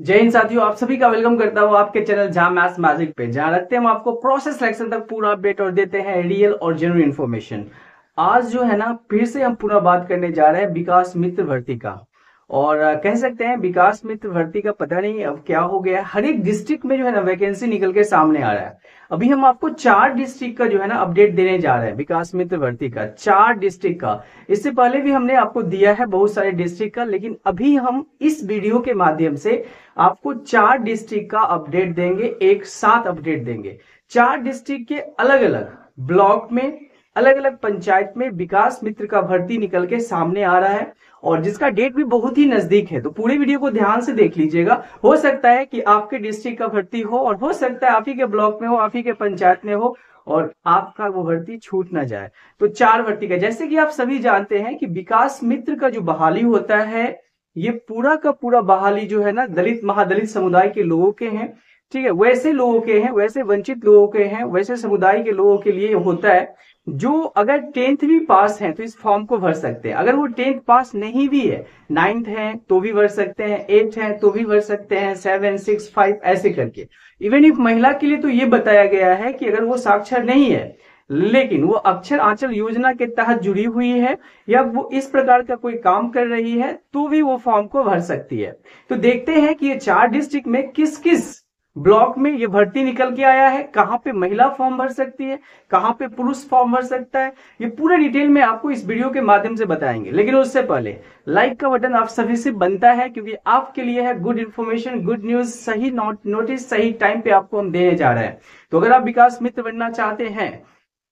जय हिंद साथियों आप सभी का वेलकम करता हूँ आपके चैनल जहां मैथ्स मैजिक पे जहां रखते हैं हम आपको प्रोसेस सिलेक्शन तक पूरा अपडेट और देते हैं रियल और जेन्यून इन्फॉर्मेशन आज जो है ना फिर से हम पूरा बात करने जा रहे हैं विकास मित्र भर्ती का और कह सकते हैं विकास मित्र भर्ती का पता नहीं अब क्या हो गया हर एक डिस्ट्रिक्ट में जो है ना वैकेंसी निकल के सामने आ रहा है अभी हम आपको चार डिस्ट्रिक्ट का जो है ना अपडेट देने जा रहे हैं विकास मित्र भर्ती का चार डिस्ट्रिक्ट का इससे पहले भी हमने आपको दिया है बहुत सारे डिस्ट्रिक्ट का लेकिन अभी हम इस वीडियो के माध्यम से आपको चार डिस्ट्रिक्ट का अपडेट देंगे एक साथ अपडेट देंगे चार डिस्ट्रिक्ट के अलग अलग ब्लॉक में अलग अलग पंचायत में विकास मित्र का भर्ती निकल के सामने आ रहा है और जिसका डेट भी बहुत ही नजदीक है तो पूरे वीडियो को ध्यान से देख लीजिएगा हो सकता है कि आपके डिस्ट्रिक्ट का भर्ती हो और हो सकता है आप ही के ब्लॉक में हो आप ही के पंचायत में हो और आपका वो भर्ती छूट ना जाए तो चार भर्ती का जैसे कि आप सभी जानते हैं कि विकास मित्र का जो बहाली होता है ये पूरा का पूरा बहाली जो है ना दलित महादलित समुदाय के लोगों के हैं ठीक है वैसे लोगों के हैं वैसे वंचित लोगों के हैं वैसे समुदाय के लोगों के लिए होता है जो अगर टेंथ भी पास है तो इस फॉर्म को भर सकते हैं अगर वो टेंथ पास नहीं भी है नाइन्थ है तो भी भर सकते हैं एट्थ है तो भी भर सकते हैं सेवन सिक्स फाइव ऐसे करके इवन इफ महिला के लिए तो ये बताया गया है कि अगर वो साक्षर नहीं है लेकिन वो अक्षर आंचल योजना के तहत जुड़ी हुई है या वो इस प्रकार का कोई काम कर रही है तो भी वो फॉर्म को भर सकती है तो देखते हैं कि ये चार डिस्ट्रिक्ट में किस किस ब्लॉक में ये भर्ती निकल के आया है कहाँ पे महिला फॉर्म भर सकती है कहाँ पे पुरुष फॉर्म भर सकता है ये पूरे डिटेल में आपको इस वीडियो के माध्यम से बताएंगे लेकिन उससे पहले लाइक का बटन आप सभी से बनता है क्योंकि आपके लिए है गुड इन्फॉर्मेशन गुड न्यूज सही नोटिस सही टाइम पे आपको हम देने जा रहे हैं तो अगर आप विकास मित्र बनना चाहते हैं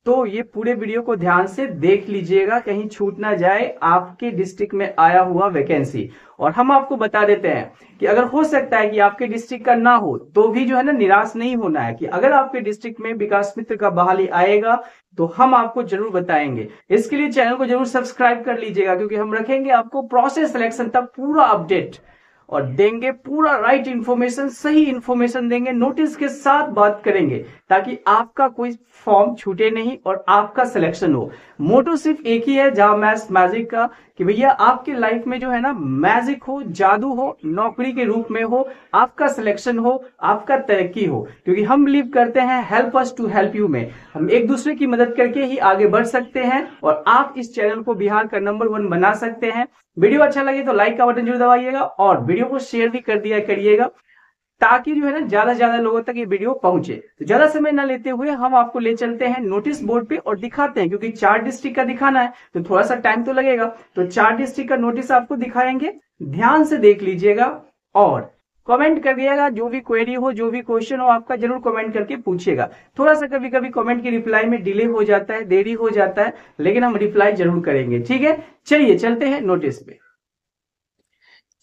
तो ये पूरे वीडियो को ध्यान से देख लीजिएगा कहीं छूट ना जाए आपके डिस्ट्रिक्ट में आया हुआ वैकेंसी और हम आपको बता देते हैं कि अगर हो सकता है कि आपके डिस्ट्रिक्ट का ना हो तो भी जो है ना निराश नहीं होना है कि अगर आपके डिस्ट्रिक्ट में विकास मित्र का बहाली आएगा तो हम आपको जरूर बताएंगे इसके लिए चैनल को जरूर सब्सक्राइब कर लीजिएगा क्योंकि हम रखेंगे आपको प्रोसेस सिलेक्शन तक पूरा अपडेट और देंगे पूरा राइट इन्फॉर्मेशन सही इंफॉर्मेशन देंगे नोटिस के साथ बात करेंगे ताकि आपका कोई फॉर्म छूटे नहीं और आपका सिलेक्शन हो मोटो सिर्फ एक ही है जहां मैथ मैजिक का कि भैया आपके लाइफ में जो है ना मैजिक हो जादू हो नौकरी के रूप में हो आपका सिलेक्शन हो आपका तरक्की हो क्योंकि हम बिलीव करते हैं help us to help you में हम एक दूसरे की मदद करके ही आगे बढ़ सकते हैं और आप इस चैनल को बिहार का नंबर वन बना सकते हैं वीडियो अच्छा लगे तो लाइक का बटन जरूर दबाइएगा और वीडियो को शेयर भी कर दिया करिएगा ताकि जो है ना ज्यादा से ज्यादा लोगों तक ये वीडियो पहुंचे तो ज्यादा समय ना लेते हुए हम आपको ले चलते हैं नोटिस बोर्ड पे और दिखाते हैं क्योंकि चार डिस्ट्रिक्ट का दिखाना है तो थोड़ा सा टाइम तो लगेगा तो चार डिस्ट्रिक्ट का नोटिस आपको दिखाएंगे ध्यान से देख लीजिएगा और कमेंट दिएगा जो भी क्वेरी हो जो भी क्वेश्चन हो आपका जरूर कमेंट करके पूछेगा थोड़ा सा कभी कभी कमेंट की रिप्लाई में डिले हो जाता है देरी हो जाता है लेकिन हम रिप्लाई जरूर करेंगे ठीक है चलिए चलते हैं नोटिस पे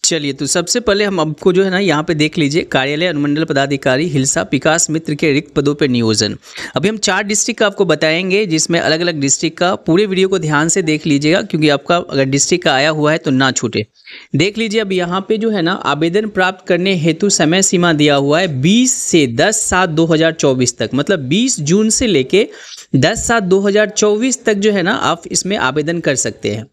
चलिए तो सबसे पहले हम आपको जो है ना यहाँ पे देख लीजिए कार्यालय अनुमंडल पदाधिकारी हिलसा विकास मित्र के रिक्त पदों पर नियोजन अभी हम चार डिस्ट्रिक्ट का आपको बताएंगे जिसमें अलग अलग डिस्ट्रिक्ट का पूरे वीडियो को ध्यान से देख लीजिएगा क्योंकि आपका अगर डिस्ट्रिक्ट का आया हुआ है तो ना छूटे देख लीजिए अब यहाँ पे जो है ना आवेदन प्राप्त करने हेतु समय सीमा दिया हुआ है बीस से दस सात दो तक मतलब बीस जून से लेके दस सात 2024 तक जो है ना आप इसमें आवेदन कर सकते हैं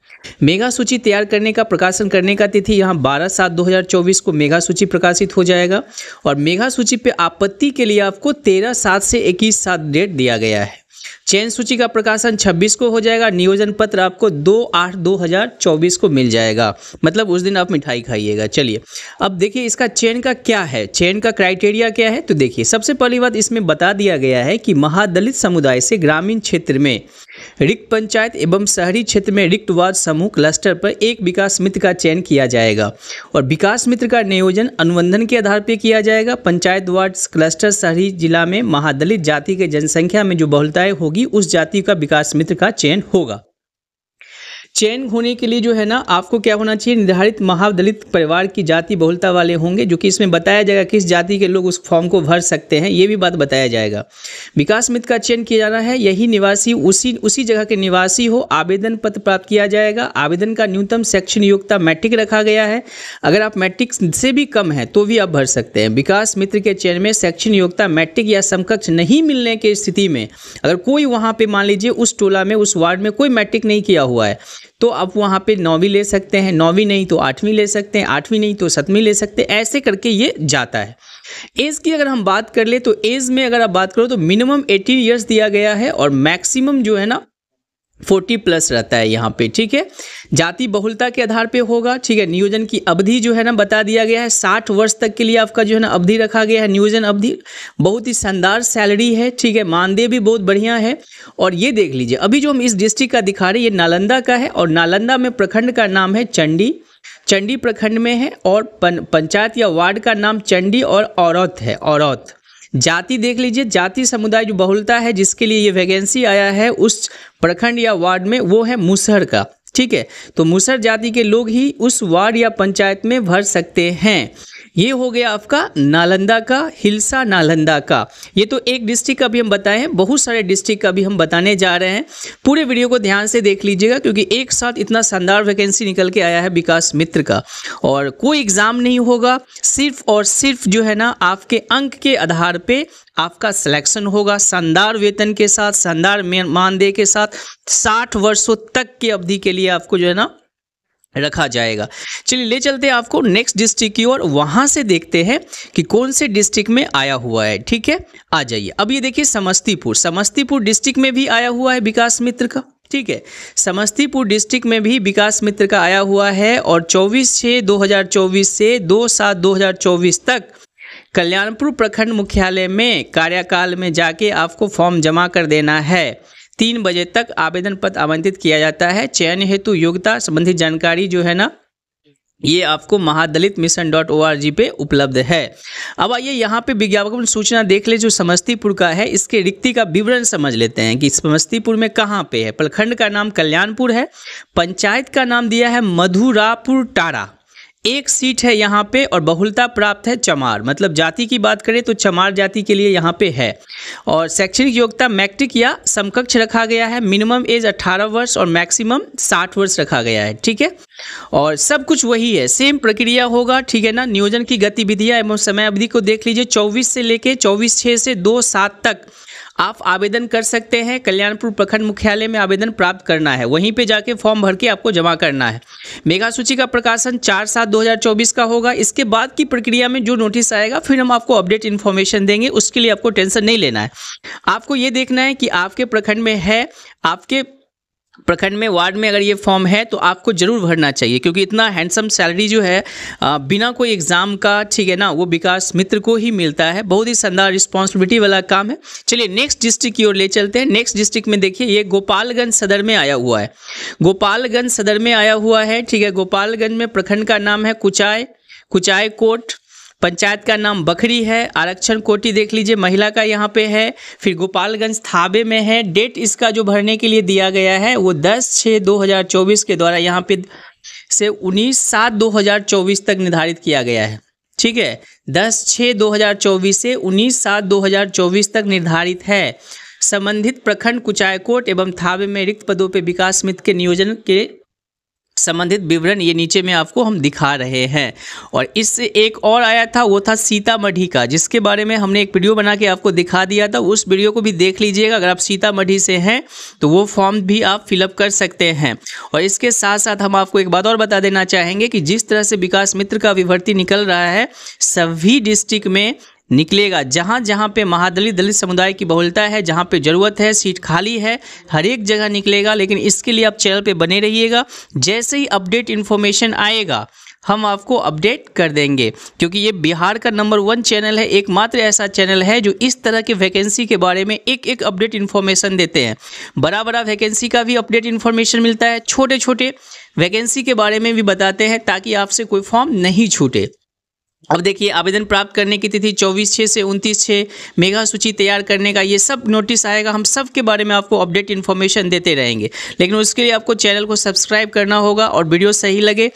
मेगा सूची तैयार करने का प्रकाशन करने का तिथि यहाँ 12 सात 2024 को मेगा सूची प्रकाशित हो जाएगा और मेगा सूची पे आपत्ति के लिए आपको 13 सात से 21 सात डेट दिया गया है चयन सूची का प्रकाशन 26 को हो जाएगा नियोजन पत्र आपको 2 आठ 2024 को मिल जाएगा मतलब उस दिन आप मिठाई खाइएगा चलिए अब देखिए इसका चयन का क्या है चयन का क्राइटेरिया क्या है तो देखिए सबसे पहली बात इसमें बता दिया गया है कि महादलित समुदाय से ग्रामीण क्षेत्र में रिक्त पंचायत एवं शहरी क्षेत्र में रिक्त वार्ड समूह क्लस्टर पर एक विकास मित्र का चयन किया जाएगा और विकास मित्र का नियोजन अनुबंधन के आधार पर किया जाएगा पंचायत वार्ड क्लस्टर शहरी जिला में महादलित जाति के जनसंख्या में जो बहुलताएँ होगी उस जाति का विकास मित्र का चयन होगा चयन होने के लिए जो है ना आपको क्या होना चाहिए निर्धारित महादलित परिवार की जाति बहुलता वाले होंगे जो कि इसमें बताया जाएगा किस जाति के लोग उस फॉर्म को भर सकते हैं ये भी बात बताया जाएगा विकास मित्र का चयन किया जाना है यही निवासी उसी उसी जगह के निवासी हो आवेदन पत्र प्राप्त किया जाएगा आवेदन का न्यूनतम शैक्षणिक योग्यता मैट्रिक रखा गया है अगर आप मैट्रिक से भी कम है तो भी आप भर सकते हैं विकास मित्र के चयन में शैक्षणिक योग्यता मैट्रिक या समकक्ष नहीं मिलने की स्थिति में अगर कोई वहाँ पर मान लीजिए उस टोला में उस वार्ड में कोई मैट्रिक नहीं किया हुआ है तो आप वहाँ पे नौवीं ले सकते हैं नौवीं नहीं तो आठवीं ले सकते हैं आठवीं नहीं तो सतवीं ले सकते हैं ऐसे करके ये जाता है एज की अगर हम बात कर ले तो एज में अगर आप बात करो तो मिनिमम एटीन ईयर्स दिया गया है और मैक्सिमम जो है ना फोर्टी प्लस रहता है यहाँ पे ठीक है जाति बहुलता के आधार पे होगा ठीक है नियोजन की अवधि जो है ना बता दिया गया है साठ वर्ष तक के लिए आपका जो है ना अवधि रखा गया है नियोजन अवधि बहुत ही शानदार सैलरी है ठीक है मानदेय भी बहुत बढ़िया है और ये देख लीजिए अभी जो हम इस डिस्ट्रिक्ट का दिखा रहे हैं ये नालंदा का है और नालंदा में प्रखंड का नाम है चंडी चंडी प्रखंड में है और पन, पंचायत या वार्ड का नाम चंडी और औरत है औरत जाति देख लीजिए जाति समुदाय जो बहुलता है जिसके लिए ये वैकेंसी आया है उस प्रखंड या वार्ड में वो है मुसहर का ठीक है तो मुसहर जाति के लोग ही उस वार्ड या पंचायत में भर सकते हैं ये हो गया आपका नालंदा का हिलसा नालंदा का ये तो एक डिस्ट्रिक्ट का भी हम बताए हैं बहुत सारे डिस्ट्रिक्ट का भी हम बताने जा रहे हैं पूरे वीडियो को ध्यान से देख लीजिएगा क्योंकि एक साथ इतना शानदार वैकेंसी निकल के आया है विकास मित्र का और कोई एग्ज़ाम नहीं होगा सिर्फ और सिर्फ जो है ना आपके अंक के आधार पर आपका सिलेक्शन होगा शानदार वेतन के साथ शानदार मानदेय के साथ साठ वर्षों तक की अवधि के लिए आपको जो है ना रखा जाएगा चलिए ले चलते हैं आपको नेक्स्ट डिस्ट्रिक्ट की ओर वहाँ से देखते हैं कि कौन से डिस्ट्रिक्ट में आया हुआ है ठीक है आ जाइए अब ये देखिए समस्तीपुर समस्तीपुर डिस्ट्रिक्ट में भी आया हुआ है विकास मित्र का ठीक है समस्तीपुर डिस्ट्रिक्ट में भी विकास मित्र का आया हुआ है और 24 छः 2024 से 2 सात 2024 तक कल्याणपुर प्रखंड मुख्यालय में कार्यकाल में जाके आपको फॉर्म जमा कर देना है तीन बजे तक आवेदन पत्र आवंटित किया जाता है चयन हेतु योग्यता संबंधित जानकारी जो है ना ये आपको Mahadalit mission dot O R G पे उपलब्ध है अब आइए यहाँ पे विज्ञापन सूचना देख ले जो समस्तीपुर का है इसके रिक्ति का विवरण समझ लेते हैं कि समस्तीपुर में कहाँ पे है प्रखंड का नाम कल्याणपुर है पंचायत का नाम दिया है मधुरापुर टारा एक सीट है यहाँ पे और बहुलता प्राप्त है चमार मतलब जाति की बात करें तो चमार जाति के लिए यहाँ पे है और शैक्षणिक योग्यता मैट्रिक या समकक्ष रखा गया है मिनिमम एज 18 वर्ष और मैक्सिमम 60 वर्ष रखा गया है ठीक है और सब कुछ वही है सेम प्रक्रिया होगा ठीक है ना नियोजन की गतिविधियाँ एवं समय अवधि को देख लीजिए चौबीस से लेकर चौबीस छः से दो सात तक आप आवेदन कर सकते हैं कल्याणपुर प्रखंड मुख्यालय में आवेदन प्राप्त करना है वहीं पे जाके फॉर्म भर के आपको जमा करना है मेगा सूची का प्रकाशन चार सात दो का होगा इसके बाद की प्रक्रिया में जो नोटिस आएगा फिर हम आपको अपडेट इन्फॉर्मेशन देंगे उसके लिए आपको टेंशन नहीं लेना है आपको ये देखना है कि आपके प्रखंड में है आपके प्रखंड में वार्ड में अगर ये फॉर्म है तो आपको ज़रूर भरना चाहिए क्योंकि इतना हैंडसम सैलरी जो है बिना कोई एग्ज़ाम का ठीक है ना वो विकास मित्र को ही मिलता है बहुत ही शानदार रिस्पॉन्सिबिलिटी वाला काम है चलिए नेक्स्ट डिस्ट्रिक्ट की ओर ले चलते हैं नेक्स्ट डिस्ट्रिक्ट में देखिए ये गोपालगंज सदर में आया हुआ है गोपालगंज सदर में आया हुआ है ठीक है गोपालगंज में प्रखंड का नाम है कुचाय कुचाय कोट पंचायत का नाम बखरी है आरक्षण कोटी देख लीजिए महिला का यहाँ पे है फिर गोपालगंज थाबे में है डेट इसका जो भरने के लिए दिया गया है वो दस छः दो हज़ार चौबीस के द्वारा यहाँ पे से उन्नीस सात दो हज़ार चौबीस तक निर्धारित किया गया है ठीक है दस छः दो हज़ार चौबीस से उन्नीस सात दो हज़ार चौबीस तक निर्धारित है संबंधित प्रखंड कुचायकोट एवं थावे में रिक्त पदों पर विकास मित्र के नियोजन के संबंधित विवरण ये नीचे में आपको हम दिखा रहे हैं और इससे एक और आया था वो था सीतामढ़ी का जिसके बारे में हमने एक वीडियो बना के आपको दिखा दिया था उस वीडियो को भी देख लीजिएगा अगर आप सीतामढ़ी से हैं तो वो फॉर्म भी आप फिलअप कर सकते हैं और इसके साथ साथ हम आपको एक बात और बता देना चाहेंगे कि जिस तरह से विकास मित्र का विभर्ती निकल रहा है सभी डिस्ट्रिक्ट में निकलेगा जहाँ जहाँ पे महादलित दलित समुदाय की बहुलता है जहाँ पे ज़रूरत है सीट खाली है हर एक जगह निकलेगा लेकिन इसके लिए आप चैनल पे बने रहिएगा जैसे ही अपडेट इन्फॉर्मेशन आएगा हम आपको अपडेट कर देंगे क्योंकि ये बिहार का नंबर वन चैनल है एकमात्र ऐसा चैनल है जो इस तरह के वैकेंसी के बारे में एक एक अपडेट इन्फॉर्मेशन देते हैं बड़ा बड़ा वैकेंसी का भी अपडेट इन्फॉर्मेशन मिलता है छोटे छोटे वैकेंसी के बारे में भी बताते हैं ताकि आपसे कोई फॉर्म नहीं छूटे अब देखिए आवेदन प्राप्त करने की तिथि 24 छः से 29 छः मेगा सूची तैयार करने का ये सब नोटिस आएगा हम सब के बारे में आपको अपडेट इन्फॉर्मेशन देते रहेंगे लेकिन उसके लिए आपको चैनल को सब्सक्राइब करना होगा और वीडियो सही लगे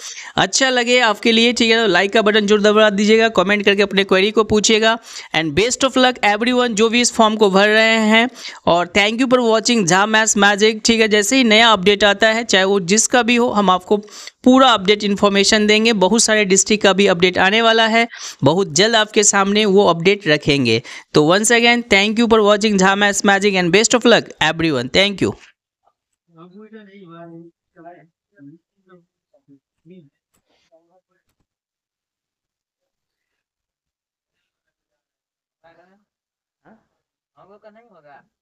अच्छा लगे आपके लिए ठीक है तो लाइक का बटन जरूर दबा दीजिएगा कमेंट करके अपने क्वेरी को पूछिएगा and best of luck every जो भी इस फॉर्म को भर रहे हैं और thank you for watching Jha maths magic ठीक है जैसे ही नया अपडेट आता है चाहे वो जिसका भी हो हम आपको पूरा अपडेट इन्फॉर्मेशन देंगे बहुत सारे डिस्ट्रिक्ट का भी अपडेट आने वाला है बहुत जल्द आपके सामने वो अपडेट रखेंगे तो once again thank you for watching Jha maths magic and best of luck everyone thank you हम लोग का नहीं होगा